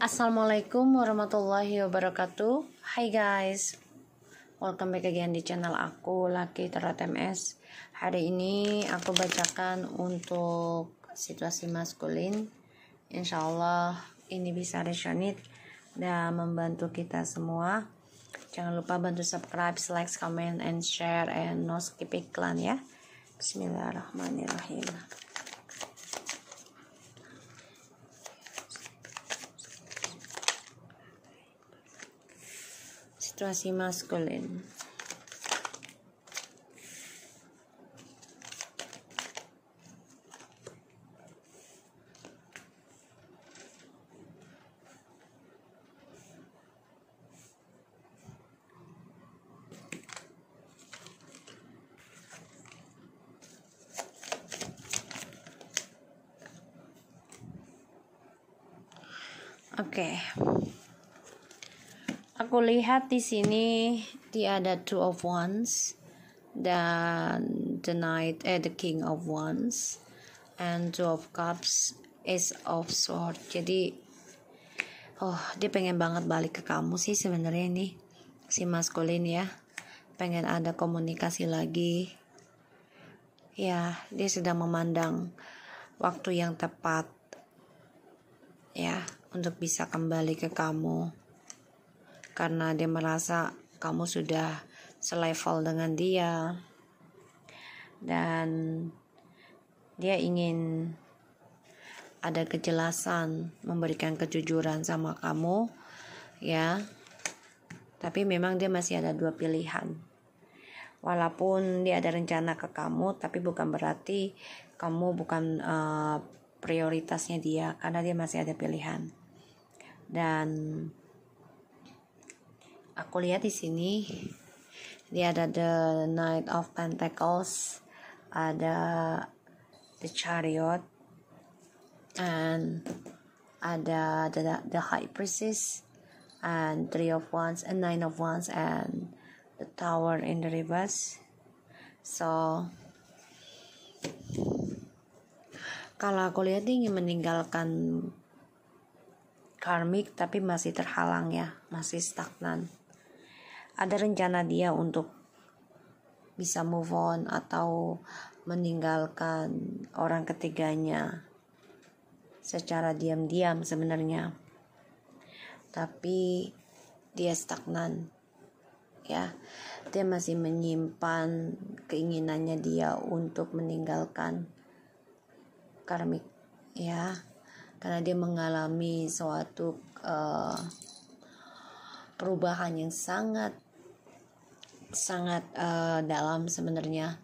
Assalamualaikum warahmatullahi wabarakatuh Hai guys Welcome back again di channel aku Laki Terat MS Hari ini aku bacakan untuk situasi maskulin Insyaallah ini bisa resonate dan membantu kita semua Jangan lupa bantu subscribe, like, comment, and share And no skip iklan ya Bismillahirrahmanirrahim menstruasi maskulin. Oke. Okay aku lihat di sini dia ada two of wands dan the knight eh the king of wands and two of cups is of sword jadi oh dia pengen banget balik ke kamu sih sebenarnya ini si maskulin ya pengen ada komunikasi lagi ya dia sedang memandang waktu yang tepat ya untuk bisa kembali ke kamu karena dia merasa kamu sudah selevel dengan dia dan dia ingin ada kejelasan memberikan kejujuran sama kamu ya tapi memang dia masih ada dua pilihan walaupun dia ada rencana ke kamu tapi bukan berarti kamu bukan uh, prioritasnya dia karena dia masih ada pilihan dan aku lihat di sini dia ada the Knight of Pentacles, ada the Chariot, and ada the the High Priestess, and Three of Wands and Nine of Wands and the Tower in the reverse. So kalau aku lihat dia ingin meninggalkan karmik tapi masih terhalang ya, masih stagnan ada rencana dia untuk bisa move on atau meninggalkan orang ketiganya secara diam-diam sebenarnya tapi dia stagnan ya dia masih menyimpan keinginannya dia untuk meninggalkan karmik ya karena dia mengalami suatu uh, perubahan yang sangat sangat uh, dalam sebenarnya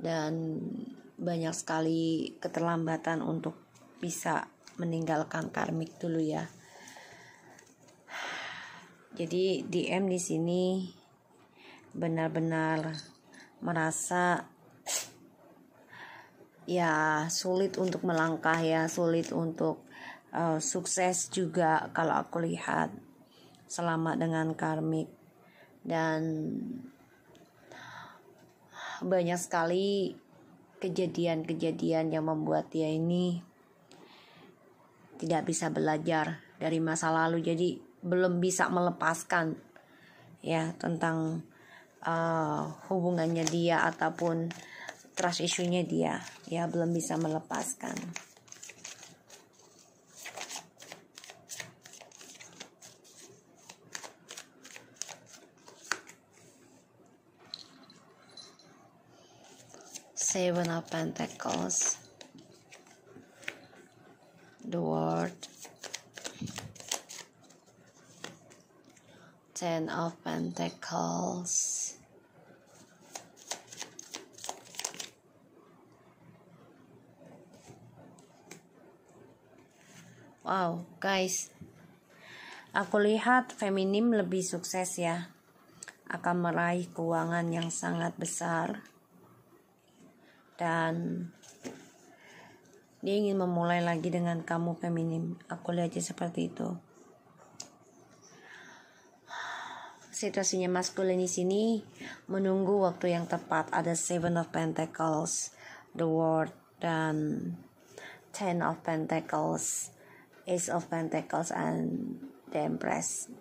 dan banyak sekali keterlambatan untuk bisa meninggalkan karmik dulu ya. Jadi DM di sini benar-benar merasa ya sulit untuk melangkah ya, sulit untuk uh, sukses juga kalau aku lihat selama dengan karmik dan banyak sekali kejadian-kejadian yang membuat dia ini tidak bisa belajar dari masa lalu jadi belum bisa melepaskan ya tentang uh, hubungannya dia ataupun trust isunya dia ya belum bisa melepaskan Seven of Pentacles, the World, Ten of Pentacles, Wow, guys, aku lihat feminim lebih sukses ya, akan meraih keuangan yang sangat besar dan dia ingin memulai lagi dengan kamu feminim aku lihatnya seperti itu situasinya maskulin di sini menunggu waktu yang tepat ada seven of pentacles the world dan ten of pentacles ace of pentacles and the empress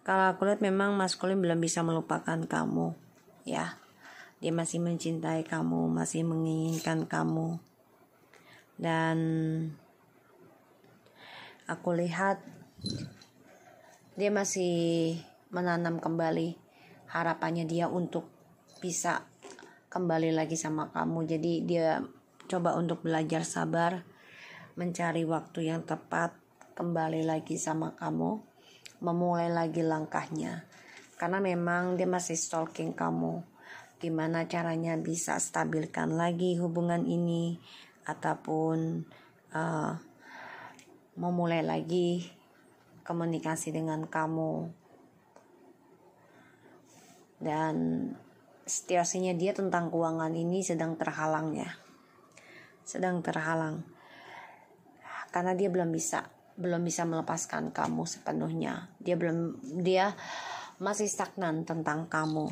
kalau aku lihat memang maskulin belum bisa melupakan kamu ya dia masih mencintai kamu, masih menginginkan kamu. Dan aku lihat dia masih menanam kembali harapannya dia untuk bisa kembali lagi sama kamu. Jadi dia coba untuk belajar sabar, mencari waktu yang tepat, kembali lagi sama kamu, memulai lagi langkahnya. Karena memang dia masih stalking kamu gimana caranya bisa stabilkan lagi hubungan ini ataupun uh, memulai lagi komunikasi dengan kamu dan situasinya dia tentang keuangan ini sedang terhalang ya sedang terhalang karena dia belum bisa belum bisa melepaskan kamu sepenuhnya dia belum dia masih stagnan tentang kamu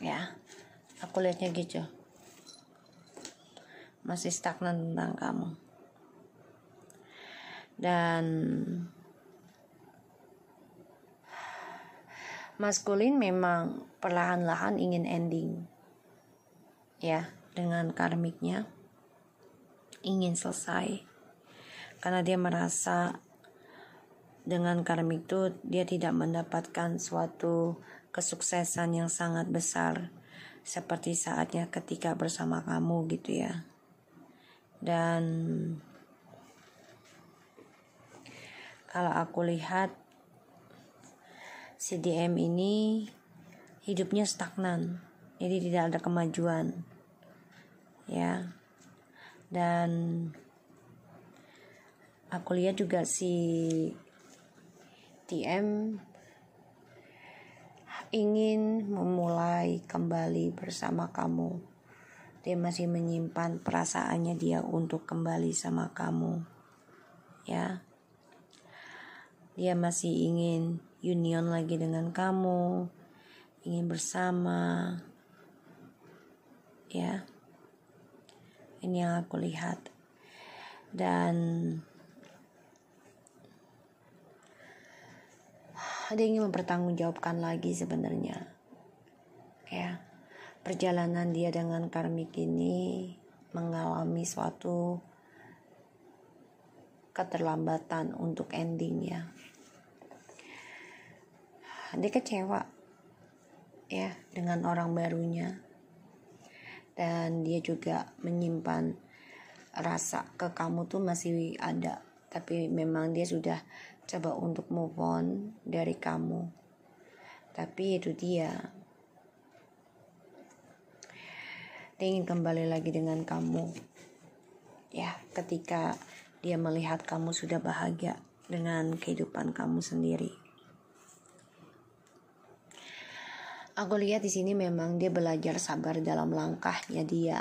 ya aku lihatnya gitu masih stagnan tentang kamu dan maskulin memang perlahan-lahan ingin ending ya dengan karmiknya ingin selesai karena dia merasa dengan karmik itu dia tidak mendapatkan suatu kesuksesan yang sangat besar seperti saatnya ketika bersama kamu gitu ya dan kalau aku lihat si DM ini hidupnya stagnan jadi tidak ada kemajuan ya dan aku lihat juga si TM ingin memulai kembali bersama kamu. Dia masih menyimpan perasaannya dia untuk kembali sama kamu. Ya. Dia masih ingin union lagi dengan kamu. Ingin bersama. Ya. Ini yang aku lihat. Dan ada yang ingin mempertanggungjawabkan lagi sebenarnya ya perjalanan dia dengan karmik ini mengalami suatu keterlambatan untuk endingnya dia kecewa ya dengan orang barunya dan dia juga menyimpan rasa ke kamu tuh masih ada tapi memang dia sudah coba untuk move on dari kamu tapi itu dia dia ingin kembali lagi dengan kamu ya ketika dia melihat kamu sudah bahagia dengan kehidupan kamu sendiri aku lihat di sini memang dia belajar sabar dalam langkahnya dia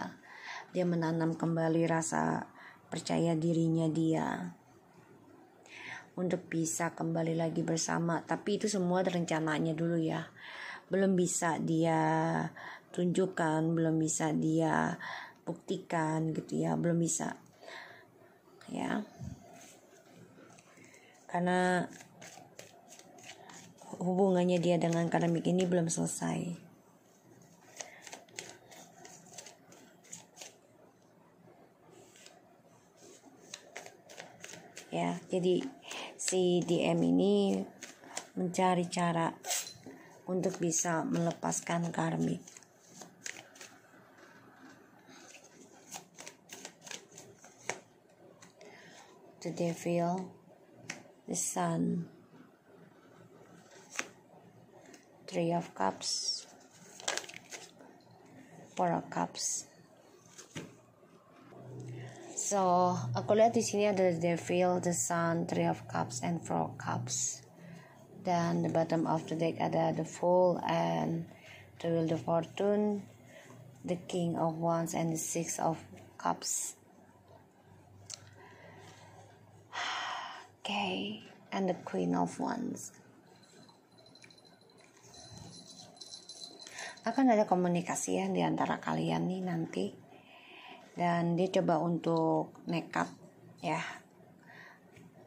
dia menanam kembali rasa percaya dirinya dia untuk bisa kembali lagi bersama. Tapi itu semua rencananya dulu ya. Belum bisa dia tunjukkan, belum bisa dia buktikan gitu ya, belum bisa. Ya. Karena hubungannya dia dengan karamik ini belum selesai. ya jadi si DM ini mencari cara untuk bisa melepaskan karmik. The Devil, The Sun, Three of Cups, Four of Cups. So, aku lihat di sini ada the devil, the sun, three of cups, and four of cups. Dan the bottom of the deck ada the fool and the wheel of fortune, the king of wands, and the six of cups. Okay, and the queen of wands. Akan ada komunikasi ya di antara kalian nih nanti dan dia coba untuk nekat ya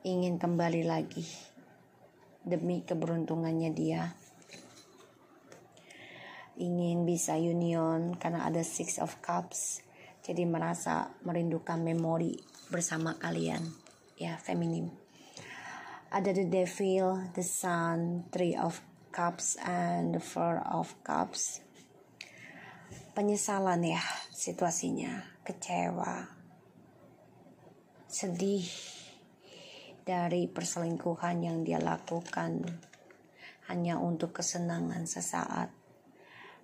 ingin kembali lagi demi keberuntungannya dia ingin bisa union karena ada six of cups jadi merasa merindukan memori bersama kalian ya feminim ada the devil the sun three of cups and the four of cups penyesalan ya situasinya kecewa, sedih dari perselingkuhan yang dia lakukan hanya untuk kesenangan sesaat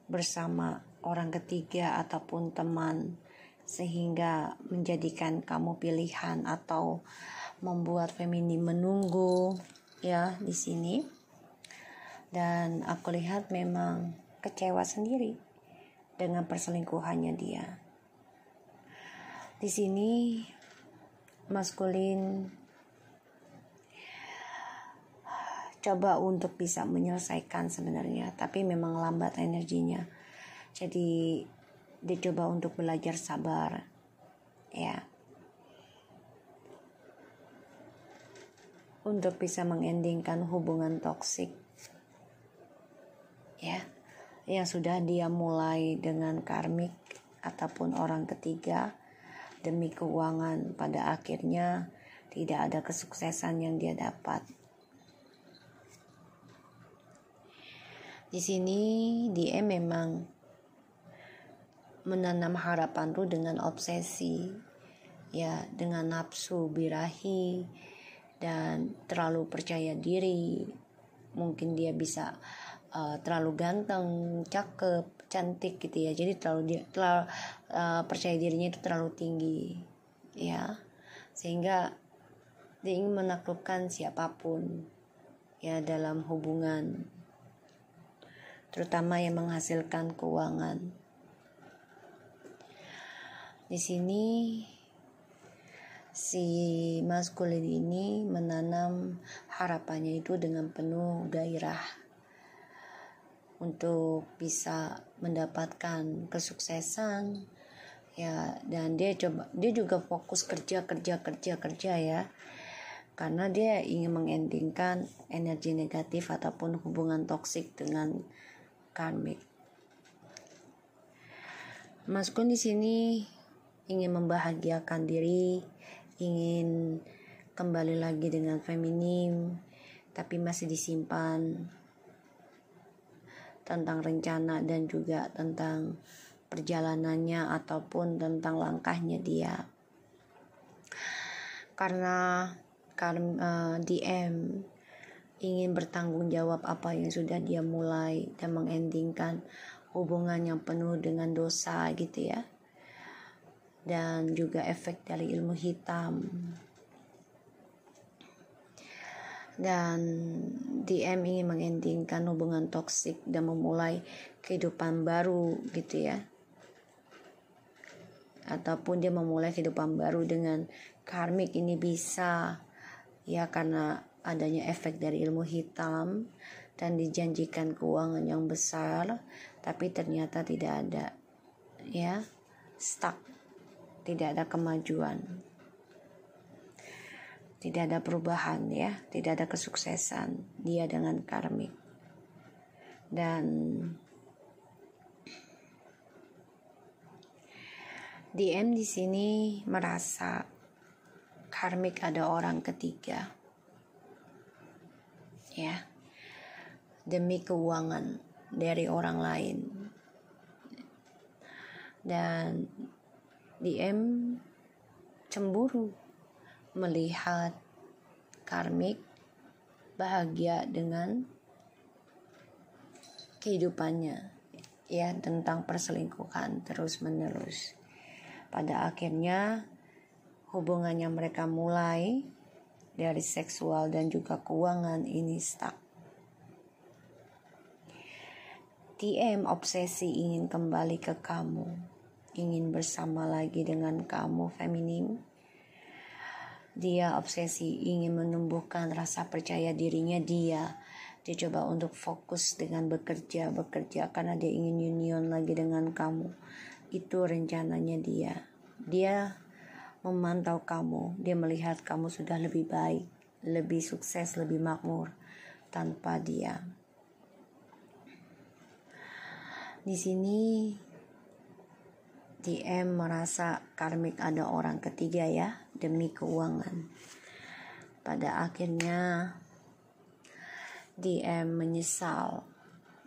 bersama orang ketiga ataupun teman sehingga menjadikan kamu pilihan atau membuat feminim menunggu ya di sini dan aku lihat memang kecewa sendiri dengan perselingkuhannya dia di sini maskulin coba untuk bisa menyelesaikan sebenarnya, tapi memang lambat energinya. Jadi dia coba untuk belajar sabar. Ya. Untuk bisa mengendingkan hubungan toksik. Ya. Yang sudah dia mulai dengan karmik ataupun orang ketiga demi keuangan. Pada akhirnya, tidak ada kesuksesan yang dia dapat. Di sini, dia memang menanam harapan tuh dengan obsesi, ya, dengan nafsu birahi, dan terlalu percaya diri. Mungkin dia bisa uh, terlalu ganteng, cakep, cantik gitu ya jadi terlalu dia terlalu uh, percaya dirinya itu terlalu tinggi ya sehingga dia ingin menaklukkan siapapun ya dalam hubungan terutama yang menghasilkan keuangan di sini si maskulin ini menanam harapannya itu dengan penuh gairah untuk bisa mendapatkan kesuksesan ya dan dia coba dia juga fokus kerja kerja kerja kerja ya karena dia ingin mengendingkan energi negatif ataupun hubungan toksik dengan karmik. Mas Kun di sini ingin membahagiakan diri, ingin kembali lagi dengan feminim, tapi masih disimpan tentang rencana dan juga tentang perjalanannya ataupun tentang langkahnya dia karena karena eh, DM ingin bertanggung jawab apa yang sudah dia mulai dan mengendingkan hubungan yang penuh dengan dosa gitu ya dan juga efek dari ilmu hitam dan DM ingin mengendingkan hubungan toksik dan memulai kehidupan baru gitu ya ataupun dia memulai kehidupan baru dengan karmik ini bisa ya karena adanya efek dari ilmu hitam dan dijanjikan keuangan yang besar tapi ternyata tidak ada ya stuck tidak ada kemajuan tidak ada perubahan ya, tidak ada kesuksesan dia dengan karmik. Dan DM di sini merasa karmik ada orang ketiga. Ya. Demi keuangan dari orang lain. Dan DM cemburu melihat karmik bahagia dengan kehidupannya ya tentang perselingkuhan terus menerus pada akhirnya hubungannya mereka mulai dari seksual dan juga keuangan ini stuck TM obsesi ingin kembali ke kamu ingin bersama lagi dengan kamu feminim dia obsesi ingin menumbuhkan rasa percaya dirinya dia dia coba untuk fokus dengan bekerja bekerja karena dia ingin union lagi dengan kamu itu rencananya dia dia memantau kamu dia melihat kamu sudah lebih baik lebih sukses lebih makmur tanpa dia di sini DM merasa karmik ada orang ketiga ya demi keuangan. Pada akhirnya DM menyesal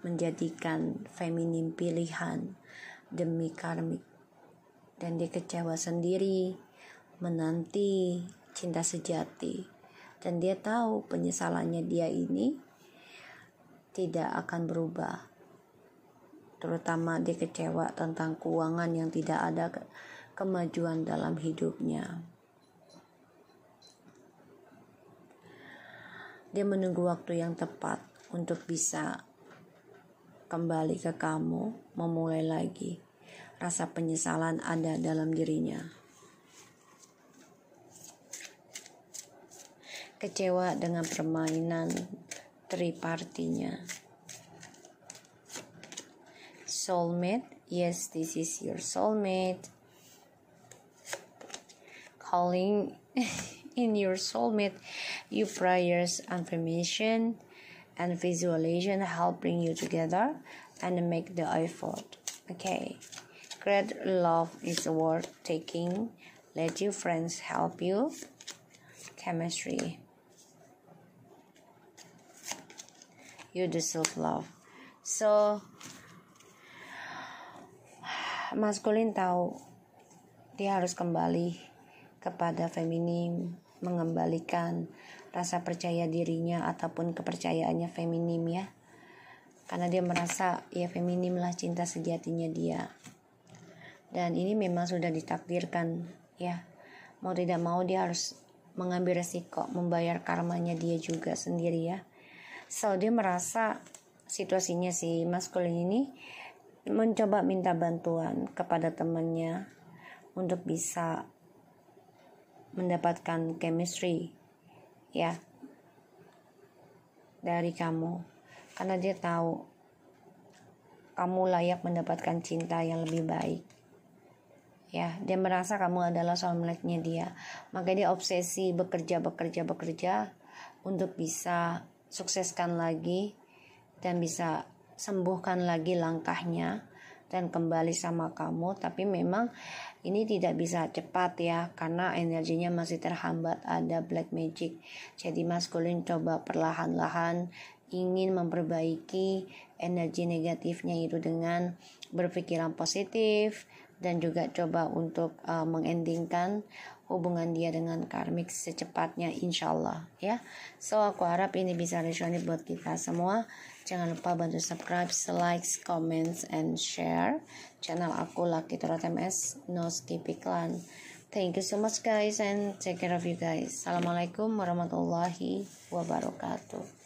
menjadikan feminim pilihan demi karmik dan dia kecewa sendiri menanti cinta sejati dan dia tahu penyesalannya dia ini tidak akan berubah terutama dia kecewa tentang keuangan yang tidak ada ke kemajuan dalam hidupnya. Dia menunggu waktu yang tepat untuk bisa kembali ke kamu, memulai lagi. Rasa penyesalan ada dalam dirinya. Kecewa dengan permainan tripartinya. soulmate. Yes, this is your soulmate. Calling in your soulmate, your prayers and permission and visualization help bring you together and make the effort. Okay, great love is worth taking. Let your friends help you. Chemistry. You deserve love. So, maskulin tahu dia harus kembali kepada feminim, mengembalikan rasa percaya dirinya ataupun kepercayaannya feminim ya. Karena dia merasa ya feminim lah cinta sejatinya dia. Dan ini memang sudah ditakdirkan ya. Mau tidak mau dia harus mengambil resiko membayar karmanya dia juga sendiri ya. So dia merasa situasinya si maskulin ini mencoba minta bantuan kepada temannya untuk bisa mendapatkan chemistry ya dari kamu karena dia tahu kamu layak mendapatkan cinta yang lebih baik ya dia merasa kamu adalah soulmate-nya dia maka dia obsesi bekerja bekerja bekerja untuk bisa sukseskan lagi dan bisa sembuhkan lagi langkahnya dan kembali sama kamu tapi memang ini tidak bisa cepat ya karena energinya masih terhambat ada black magic jadi maskulin coba perlahan-lahan ingin memperbaiki energi negatifnya itu dengan berpikiran positif dan juga coba untuk uh, mengendingkan hubungan dia dengan karmik secepatnya insya Allah ya so aku harap ini bisa resonate buat kita semua jangan lupa bantu subscribe like, comment, and share channel aku Lucky Turut MS Skip iklan. thank you so much guys and take care of you guys assalamualaikum warahmatullahi wabarakatuh